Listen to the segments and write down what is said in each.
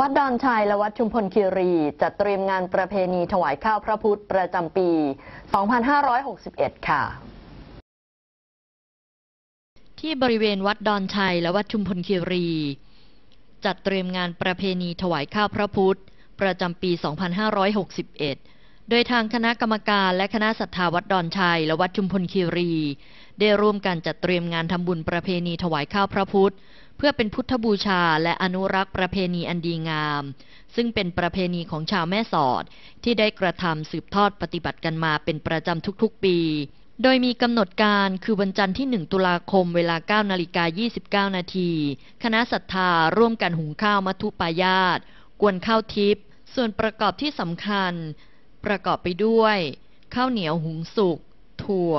วัดดอนชัยและวัดชุมพลคีรีจัดเตรียมงานประเพณีถวายข้าวพระพุทธประจำปี 2561 ค่ะ ที่บริเวณวัดดอนชัยและวัดชุมพลคีรีจัดเตรียมงานประเพณีถวายข้าวพระพุทธประจำปี 2561 โดยทางคณะกรรมการและคณะสัทธาวัดดอนชัย และวัดชุมพลคีรี ได้ร่วมกันจัดเตรียมงานทำบุญประเพณีถวายข้าวพระพุทธเพื่อเป็นพุทธบูชาและอนุรักษ์ประเพณีอันดีงาม ซึ่งเป็นประเพณีของชาวแม่สอดที่ได้กระทำสืบทอดปฏิบัติกันมาเป็นประจำทุกๆปี โดยมีกำหนดการคือวันจันทร์ที่ 1 ตุลาคมเวลา9นาฬิกา29 นาที คณะศรัทธา ร่วมกันหุงข้าว มัทุปายาตกวนข้าวทิพย์ส่วนประกอบที่สำคัญ ประกอบไปด้วย ข้าวเหนียวหุงสุกถั่ว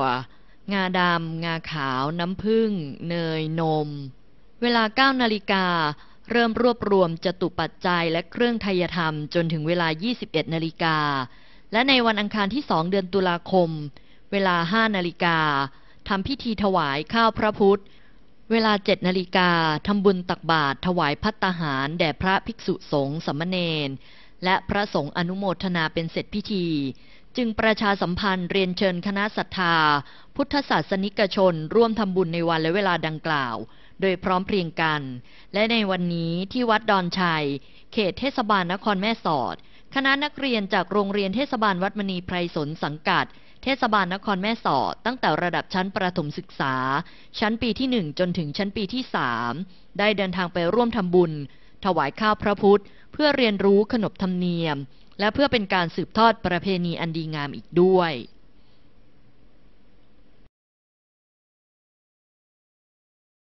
งาดำงาขาว น้ำผึ้งเนยนมเวลา9นาฬิกาเริ่มรวบรวมจตุปัจจัย และเครื่องไทยธรรมจนถึงเวลา 21นาฬิกา และในวันอังคารที่ 2 เดือนตุลาคม เวลา5นาฬิกาทำพิธีถวายข้าวพระพุทธ เวลา7นาฬิกาทำบุญตักบาตรถวายพัตตาหาร แด่พระภิกษุสงฆ์สมณเณรและพระสงฆ์อนุโมทนาเป็นเสร็จพิธี จึงประชาสัมพันธ์ เรียนเชิญคณะศรัทธา พุทธศาสนิกชน ร่วมทำบุญในวันและเวลาดังกล่าวโดยพร้อมเพรียงกัน และในวันนี้ที่วัดดอนชัย เขตเทศบาลนครแม่สอด คณะนักเรียนจากโรงเรียนเทศบาลวัดมณีไพรสนสังกัด เทศบาลนครแม่สอด ตั้งแต่ระดับชั้นประถมศึกษา ชั้นปีที่1จนถึงชั้นปีที่3ได้เดินทางไปร่วมทำบุญ ถวายข้าวพระพุทธ เพื่อเรียนรู้ขนบธรรมเนียม และเพื่อเป็นการสืบทอดประเพณีอันดีงามอีกด้วย